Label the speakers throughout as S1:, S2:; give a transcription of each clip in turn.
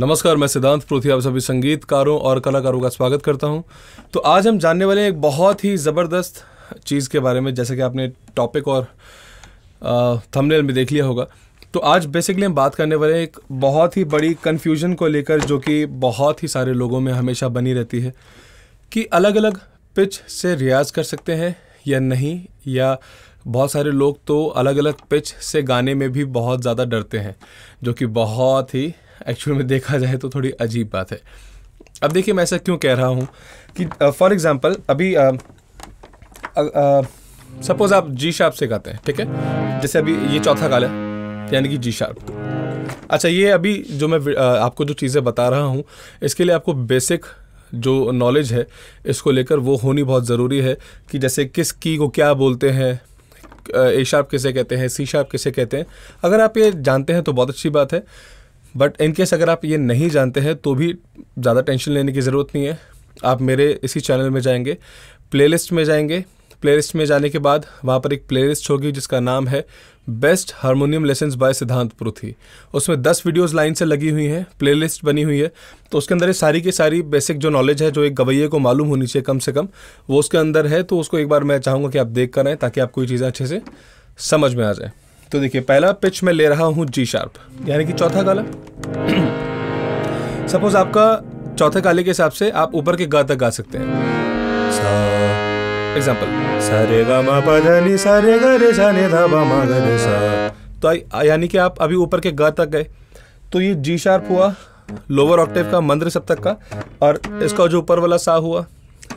S1: नमस्कार मैं सिद्धांत प्रोथी आप सभी संगीतकारों और कलाकारों का स्वागत करता हूं तो आज हम जानने वाले हैं एक बहुत ही ज़बरदस्त चीज़ के बारे में जैसे कि आपने टॉपिक और थंबनेल में देख लिया होगा तो आज बेसिकली हम बात करने वाले हैं एक बहुत ही बड़ी कन्फ्यूजन को लेकर जो कि बहुत ही सारे लोगों में हमेशा बनी रहती है कि अलग अलग पिच से रियाज़ कर सकते हैं या नहीं या बहुत सारे लोग तो अलग अलग पिच से गाने में भी बहुत ज़्यादा डरते हैं जो कि बहुत ही एक्चुअल में देखा जाए तो थोड़ी अजीब बात है अब देखिए मैं ऐसा क्यों कह रहा हूँ कि फॉर एग्ज़ाम्पल अभी सपोज़ आप जी शार्प से गाते हैं ठीक है जैसे अभी ये चौथा काल है यानी कि जी शार्प अच्छा ये अभी जो मैं आपको जो चीज़ें बता रहा हूँ इसके लिए आपको बेसिक जो नॉलेज है इसको लेकर वो होनी बहुत ज़रूरी है कि जैसे किस की को क्या बोलते हैं ए शार्प किसे कहते हैं सी शार्प किसे कहते हैं अगर आप ये जानते हैं तो बहुत अच्छी बात है बट इनकेस अगर आप ये नहीं जानते हैं तो भी ज़्यादा टेंशन लेने की ज़रूरत नहीं है आप मेरे इसी चैनल में जाएंगे प्लेलिस्ट में जाएंगे प्लेलिस्ट में जाने के बाद वहाँ पर एक प्लेलिस्ट होगी जिसका नाम है बेस्ट हारमोनियम लेसन्स बाय सिद्धांत पुरुथी उसमें दस वीडियोस लाइन से लगी हुई हैं प्लेलिस्ट बनी हुई है तो उसके अंदर ये सारी की सारी बेसिक जो नॉलेज है जो एक गवैये को मालूम होनी चाहिए कम से कम वो उसके अंदर है तो उसको एक बार मैं चाहूँगा कि आप देख कर आएँ ताकि आप कोई चीज़ें अच्छे से समझ में आ जाए तो देखिए पहला पिच मैं ले रहा हूँ जी शार्प यानी कि चौथा गाला सपोज आपका चौथे गाले के हिसाब से आप ऊपर के गा तक गा सकते हैं एग्जाम्पल सारे गा सारे गे सारे तो यानी कि आप अभी ऊपर के गा तक गए तो ये जी शार्प हुआ लोअर ऑक्टेव का मंद्र सप्तक का और इसका जो ऊपर वाला सा हुआ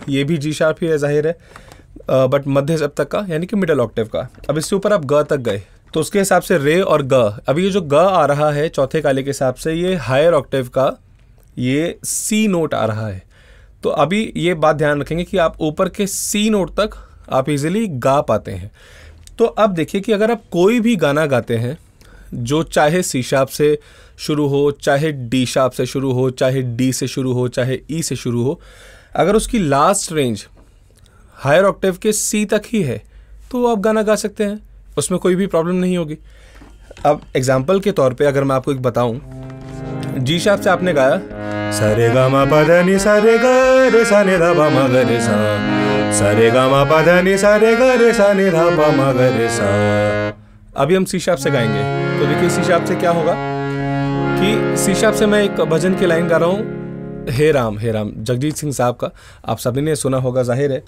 S1: ये भी जी शार्प ही है जाहिर है बट मध्य सप्तक का यानी कि मिडल ऑक्टेव का अब इससे ऊपर आप ग तक गए तो उसके हिसाब से रे और ग अभी ये जो ग आ रहा है चौथे काले के हिसाब से ये हायर ऑक्टिव का ये सी नोट आ रहा है तो अभी ये बात ध्यान रखेंगे कि आप ऊपर के सी नोट तक आप इजीली गा पाते हैं तो अब देखिए कि अगर आप कोई भी गाना गाते हैं जो चाहे सी शाप से शुरू हो चाहे डी शाप से शुरू हो चाहे डी से शुरू हो चाहे ई e से शुरू हो अगर उसकी लास्ट रेंज हायर ऑक्टिव के सी तक ही है तो आप गाना गा सकते हैं उसमें कोई भी प्रॉब्लम नहीं होगी अब एग्जाम्पल के तौर पे अगर मैं आपको एक बताऊं जी शाह से आपने गाया सरे गा मा पा नि सा नि धा सा सरे गा मा धा सा नि सा अभी हम सी शाप से गाएंगे तो देखिए सी शाप से क्या होगा कि सी शाप से मैं एक भजन की लाइन गा रहा हूँ हे राम हे राम जगजीत सिंह साहब का आप सभी ने सुना होगा जाहिर है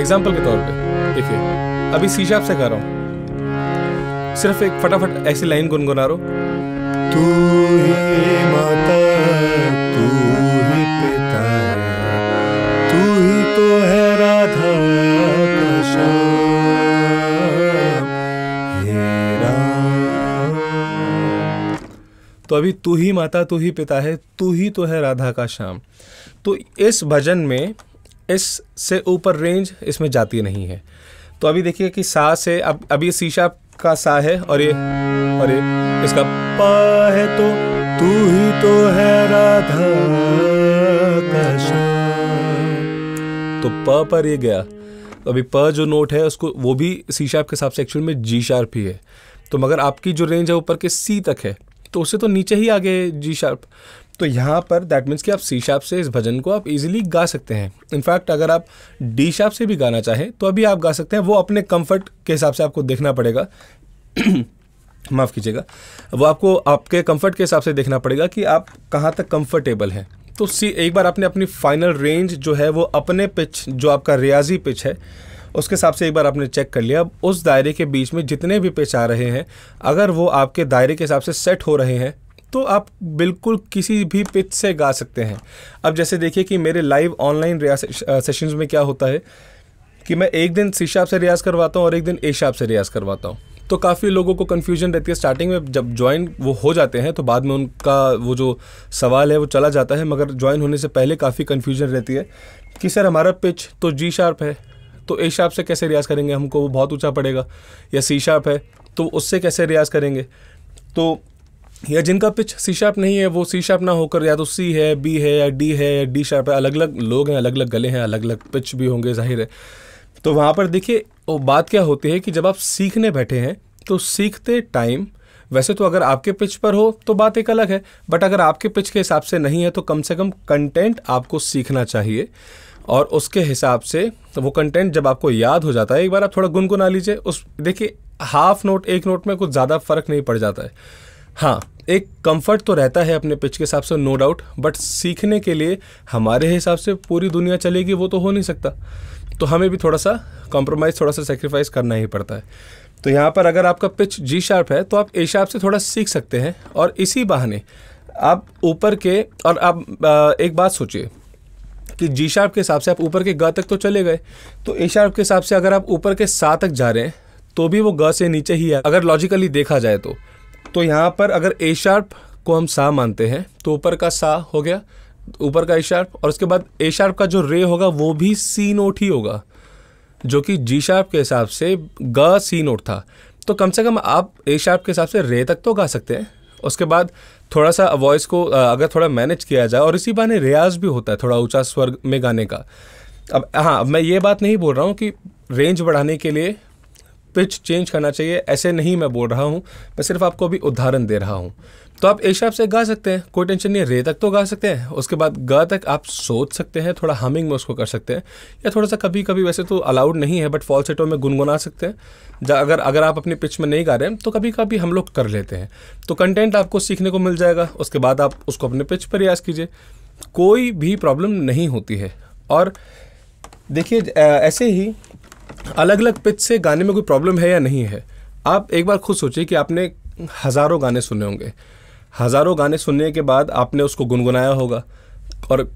S1: एग्जाम्पल के तौर पे देखिए अभी सी शार्प से गा रहा हूँ सिर्फ एक फटाफट ऐसी लाइन गुनगुना रो तू ही माता तू ही पिता तू ही तो है राधा तो अभी तू ही माता तू ही पिता है तू ही तो है राधा का श्याम तो इस भजन में इस से ऊपर रेंज इसमें जाती नहीं है तो अभी देखिए कि सा से अब अभी शीशा का सा है और ये और ये इसका पा है तो तू ही तो है राधा का तो प पर ये गया तो अभी प जो नोट है उसको वो भी सी शार्प के हिसाब से एक्चुअल में जी शार्प ही है तो मगर आपकी जो रेंज है ऊपर के सी तक है तो उससे तो नीचे ही आ गए जी शार्प तो यहाँ पर दैट मीन्स कि आप सी शार्प से इस भजन को आप इजीली गा सकते हैं इनफैक्ट अगर आप डी शार्प से भी गाना चाहें तो अभी आप गा सकते हैं वो अपने कंफर्ट के हिसाब से आपको देखना पड़ेगा माफ़ कीजिएगा वो आपको आपके कंफर्ट के हिसाब से देखना पड़ेगा कि आप कहाँ तक कंफर्टेबल हैं तो सी एक बार आपने अपनी फाइनल रेंज जो है वो अपने पिच जो आपका रियाजी पिच है उसके हिसाब से एक बार आपने चेक कर लिया अब उस दायरे के बीच में जितने भी पिच आ रहे हैं अगर वो आपके दायरे के हिसाब से सेट हो रहे हैं तो आप बिल्कुल किसी भी पिच से गा सकते हैं अब जैसे देखिए कि मेरे लाइव ऑनलाइन सेशंस में क्या होता है कि मैं एक दिन सी शार्प से रियाज करवाता हूँ और एक दिन ए शाप से रियाज करवाता हूँ तो काफ़ी लोगों को कन्फ्यूजन रहती है स्टार्टिंग में जब ज्वाइन वो हो जाते हैं तो बाद में उनका वो जो सवाल है वो चला जाता है मगर ज्वाइन होने से पहले काफ़ी कन्फ्यूजन रहती है कि सर हमारा पिच तो जी शार्प है तो ए शार्प से कैसे रियाज़ करेंगे हमको वो बहुत ऊँचा पड़ेगा या सी शार्प है तो उससे कैसे रियाज़ करेंगे तो या जिनका पिच सी शार्प नहीं है वो सी शार्प ना होकर या तो सी है बी है या डी है या डी शार्प है अलग अलग लोग हैं अलग अलग गले हैं अलग अलग पिच भी होंगे जाहिर है तो वहाँ पर देखिए वो बात क्या होती है कि जब आप सीखने बैठे हैं तो सीखते टाइम वैसे तो अगर आपके पिच पर हो तो बात एक अलग है बट अगर आपके पिच के हिसाब से नहीं है तो कम से कम कंटेंट आपको सीखना चाहिए और उसके हिसाब से तो वो कंटेंट जब आपको याद हो जाता है एक बार आप थोड़ा गुनगुना लीजिए उस देखिए हाफ नोट एक नोट में कुछ ज़्यादा फर्क नहीं पड़ जाता है हाँ एक कंफर्ट तो रहता है अपने पिच के हिसाब से नो डाउट बट सीखने के लिए हमारे हिसाब से पूरी दुनिया चलेगी वो तो हो नहीं सकता तो हमें भी थोड़ा सा कॉम्प्रोमाइज़ थोड़ा सा सेक्रीफाइस करना ही पड़ता है तो यहाँ पर अगर आपका पिच जी शार्प है तो आप ए शार्प से थोड़ा सीख सकते हैं और इसी बहाने आप ऊपर के और आप एक बात सोचिए कि जी शार्प के हिसाब से आप ऊपर के ग तक तो चले गए तो ए शार्प के हिसाब से अगर आप ऊपर के सा तक जा रहे हैं तो भी वो ग से नीचे ही है अगर लॉजिकली देखा जाए तो तो यहाँ पर अगर ए शार्प को हम सा मानते हैं तो ऊपर का सा हो गया ऊपर का ए शार्प और उसके बाद ए शार्प का जो रे होगा वो भी सी नोट ही होगा जो कि जी शार्प के हिसाब से ग सी नोट था तो कम से कम आप ए शार्प के हिसाब से रे तक तो गा सकते हैं उसके बाद थोड़ा सा वॉइस को अगर थोड़ा मैनेज किया जाए और इसी बहाने रियाज भी होता है थोड़ा ऊंचा स्वर में गाने का अब हाँ मैं ये बात नहीं बोल रहा हूँ कि रेंज बढ़ाने के लिए पिच चेंज करना चाहिए ऐसे नहीं मैं बोल रहा हूँ मैं सिर्फ आपको अभी उदाहरण दे रहा हूँ तो आप ए से गा सकते हैं कोई टेंशन नहीं रे तक तो गा सकते हैं उसके बाद गा तक आप सोच सकते हैं थोड़ा हमिंग में उसको कर सकते हैं या थोड़ा सा कभी कभी वैसे तो अलाउड नहीं है बट फॉल सेटों में गुनगुना सकते हैं अगर अगर आप अपनी पिच में नहीं गा रहे हैं तो कभी कभी हम लोग कर लेते हैं तो कंटेंट आपको सीखने को मिल जाएगा उसके बाद आप उसको अपने पिच पर रियाज कीजिए कोई भी प्रॉब्लम नहीं होती है और देखिए ऐसे ही अलग अलग पिच से गाने में कोई प्रॉब्लम है या नहीं है आप एक बार खुद सोचिए कि आपने हज़ारों गाने सुने होंगे हज़ारों गाने सुनने के बाद आपने उसको गुनगुनाया होगा और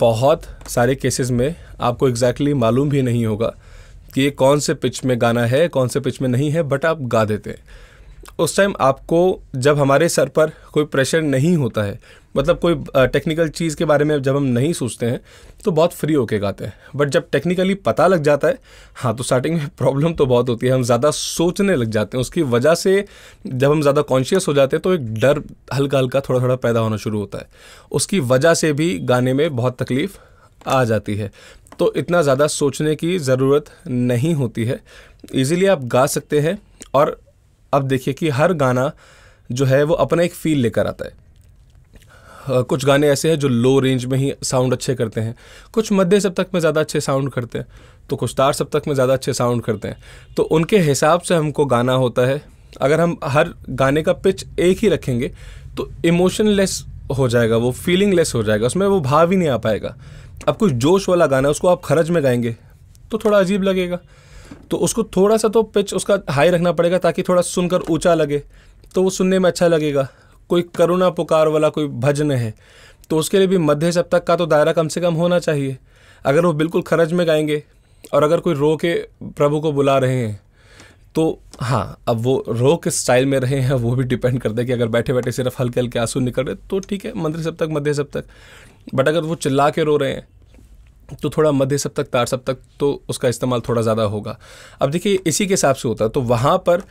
S1: बहुत सारे केसेस में आपको एग्जैक्टली exactly मालूम भी नहीं होगा कि ये कौन से पिच में गाना है कौन से पिच में नहीं है बट आप गा देते हैं उस टाइम आपको जब हमारे सर पर कोई प्रेशर नहीं होता है मतलब कोई टेक्निकल चीज़ के बारे में जब हम नहीं सोचते हैं तो बहुत फ्री होके गाते हैं बट जब टेक्निकली पता लग जाता है हाँ तो स्टार्टिंग में प्रॉब्लम तो बहुत होती है हम ज़्यादा सोचने लग जाते हैं उसकी वजह से जब हम ज़्यादा कॉन्शियस हो जाते हैं तो एक डर हल्का हल्का थोड़ा थोड़ा पैदा होना शुरू होता है उसकी वजह से भी गाने में बहुत तकलीफ़ आ जाती है तो इतना ज़्यादा सोचने की ज़रूरत नहीं होती है ईज़िली आप गा सकते हैं और अब देखिए कि हर गाना जो है वो अपना एक फ़ील लेकर आता है कुछ गाने ऐसे हैं जो लो रेंज में ही साउंड अच्छे करते हैं कुछ मध्य सप्तक में ज़्यादा अच्छे साउंड करते हैं तो कुछ तार सप्तक में ज़्यादा अच्छे साउंड करते हैं तो उनके हिसाब से हमको गाना होता है अगर हम हर गाने का पिच एक ही रखेंगे तो इमोशनलेस हो जाएगा वो फीलिंग लेस हो जाएगा उसमें वो भाव ही नहीं आ पाएगा अब कुछ जोश वाला गाना उसको आप खरज में गाएंगे तो थोड़ा अजीब लगेगा तो उसको थोड़ा सा तो पिच उसका हाई रखना पड़ेगा ताकि थोड़ा सुनकर ऊँचा लगे तो वो सुनने में अच्छा लगेगा कोई करुणा पुकार वाला कोई भजन है तो उसके लिए भी मध्य सप्तक का तो दायरा कम से कम होना चाहिए अगर वो बिल्कुल खरज में गाएंगे और अगर कोई रो के प्रभु को बुला रहे हैं तो हाँ अब वो रो किस स्टाइल में रहे हैं वो भी डिपेंड करता है कि अगर बैठे बैठे सिर्फ हल्के हल्के आंसू निकल रहे तो ठीक है मंदिर सब तक मध्य सब तक बट अगर वो चिल्ला के रो रहे हैं तो थोड़ा मध्य सप्तक तार सप्तक तो उसका इस्तेमाल थोड़ा ज़्यादा होगा अब देखिए इसी के हिसाब से होता है तो वहाँ पर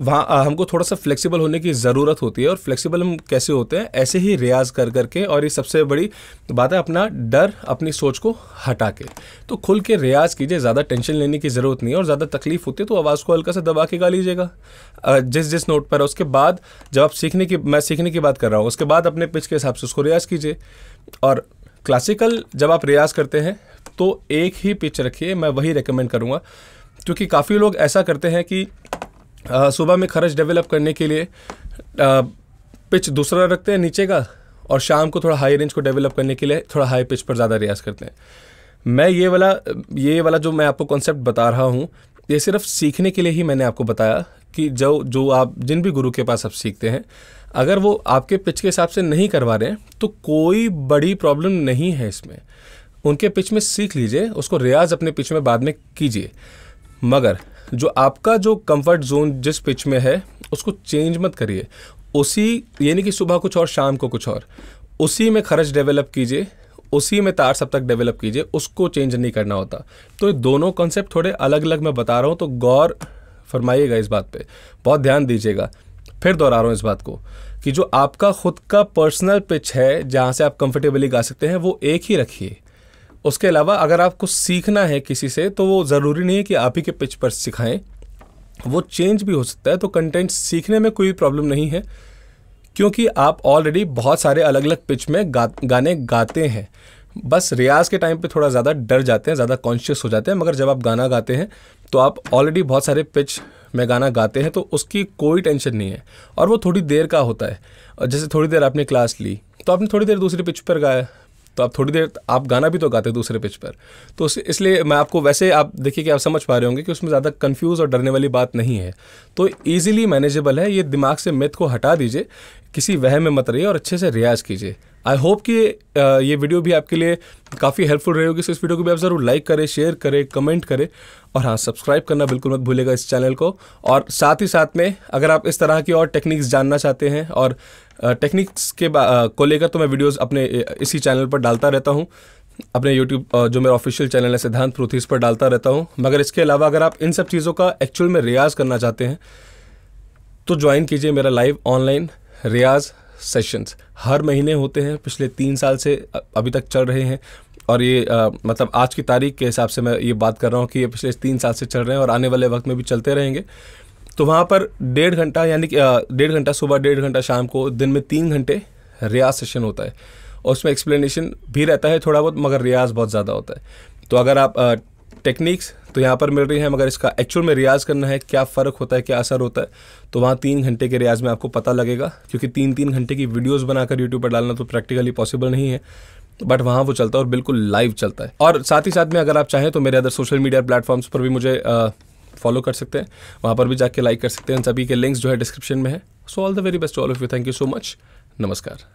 S1: वहाँ हमको थोड़ा सा फ्लेक्सिबल होने की ज़रूरत होती है और फ्लेक्सिबल हम कैसे होते हैं ऐसे ही रियाज कर करके और ये सबसे बड़ी बात है अपना डर अपनी सोच को हटा के तो खुल के रियाज कीजिए ज़्यादा टेंशन लेने की ज़रूरत नहीं है और ज़्यादा तकलीफ होती है तो आवाज़ को हल्का सा दबा के गा लीजिएगा जिस जिस नोट पर उसके बाद जब आप सीखने की मैं सीखने की बात कर रहा हूँ उसके बाद अपने पिच के हिसाब से उसको रियाज कीजिए और क्लासिकल जब आप रियाज करते हैं तो एक ही पिच रखिए मैं वही रेकमेंड करूँगा क्योंकि काफ़ी लोग ऐसा करते हैं कि सुबह में खर्च डेवलप करने के लिए आ, पिच दूसरा रखते हैं नीचे का और शाम को थोड़ा हाई रेंज को डेवलप करने के लिए थोड़ा हाई पिच पर ज़्यादा रियाज करते हैं मैं ये वाला ये वाला जो मैं आपको कॉन्सेप्ट बता रहा हूँ ये सिर्फ सीखने के लिए ही मैंने आपको बताया कि जो जो आप जिन भी गुरु के पास आप सीखते हैं अगर वो आपके पिच के हिसाब से नहीं करवा रहे हैं तो कोई बड़ी प्रॉब्लम नहीं है इसमें उनके पिच में सीख लीजिए उसको रियाज अपने पिच में बाद में कीजिए मगर जो आपका जो कंफर्ट जोन जिस पिच में है उसको चेंज मत करिए उसी यानी कि सुबह कुछ और शाम को कुछ और उसी में खर्च डेवलप कीजिए उसी में तार सब तक डेवलप कीजिए उसको चेंज नहीं करना होता तो ये दोनों कॉन्सेप्ट थोड़े अलग अलग मैं बता रहा हूँ तो गौर फरमाइएगा इस बात पे बहुत ध्यान दीजिएगा फिर दोहरा रहा हूँ इस बात को कि जो आपका खुद का पर्सनल पिच है जहाँ से आप कंफर्टेबली गा सकते हैं वो एक ही रखिए उसके अलावा अगर आपको सीखना है किसी से तो वो ज़रूरी नहीं है कि आप ही के पिच पर सिखाएं वो चेंज भी हो सकता है तो कंटेंट सीखने में कोई प्रॉब्लम नहीं है क्योंकि आप ऑलरेडी बहुत सारे अलग अलग पिच में गा, गाने गाते हैं बस रियाज के टाइम पे थोड़ा ज़्यादा डर जाते हैं ज़्यादा कॉन्शियस हो जाते हैं मगर जब आप गाना गाते हैं तो आप ऑलरेडी बहुत सारे पिच में गाना गाते हैं तो उसकी कोई टेंशन नहीं है और वो थोड़ी देर का होता है और जैसे थोड़ी देर आपने क्लास ली तो आपने थोड़ी देर दूसरी पिच पर गाया तो आप थोड़ी देर आप गाना भी तो गाते दूसरे पिच पर तो इसलिए मैं आपको वैसे आप देखिए कि आप समझ पा रहे होंगे कि उसमें ज़्यादा कंफ्यूज और डरने वाली बात नहीं है तो ईजिली मैनेजेबल है ये दिमाग से मिथ को हटा दीजिए किसी वह में मत रहिए और अच्छे से रियाज कीजिए आई होप कि ये वीडियो भी आपके लिए काफ़ी हेल्पफुल रही होगी सो इस वीडियो को भी आप ज़रूर लाइक करें शेयर करें कमेंट करें और हाँ सब्सक्राइब करना बिल्कुल मत भूलेगा इस चैनल को और साथ ही साथ में अगर आप इस तरह की और टेक्निक्स जानना चाहते हैं और टेक्निक्स के को लेकर तो मैं वीडियोस अपने इसी चैनल पर डालता रहता हूँ अपने यूट्यूब जो मेरा ऑफिशियल चैनल है सिद्धांत प्रोथीस पर डालता रहता हूँ मगर इसके अलावा अगर आप इन सब चीज़ों का एक्चुअल में रियाज करना चाहते हैं तो ज्वाइन कीजिए मेरा लाइव ऑनलाइन रियाज सेशंस हर महीने होते हैं पिछले तीन साल से अभी तक चल रहे हैं और ये आ, मतलब आज की तारीख के हिसाब से मैं ये बात कर रहा हूँ कि ये पिछले तीन साल से चल रहे हैं और आने वाले वक्त में भी चलते रहेंगे तो वहाँ पर डेढ़ घंटा यानी कि डेढ़ घंटा सुबह डेढ़ घंटा शाम को दिन में तीन घंटे रियाज सेशन होता है और उसमें एक्सप्लेनेशन भी रहता है थोड़ा बहुत मगर रियाज बहुत ज़्यादा होता है तो अगर आप टेक्निक्स तो यहाँ पर मिल रही है मगर इसका एक्चुअल में रियाज़ करना है क्या फ़र्क होता है क्या असर होता है तो वहाँ तीन घंटे के रियाज़ में आपको पता लगेगा क्योंकि तीन तीन घंटे की वीडियोज़ बनाकर यूट्यूब पर डालना तो प्रैक्टिकली पॉसिबल नहीं है बट वहाँ वो चलता है और बिल्कुल लाइव चलता है और साथ ही साथ में अगर आप चाहें तो मेरे अदर सोशल मीडिया प्लेटफॉर्म्स पर भी मुझे फॉलो कर सकते हैं वहाँ पर भी जाके लाइक कर सकते हैं सभी के लिंक्स जो है डिस्क्रिप्शन में है so all the very best all of you thank you so much नमस्कार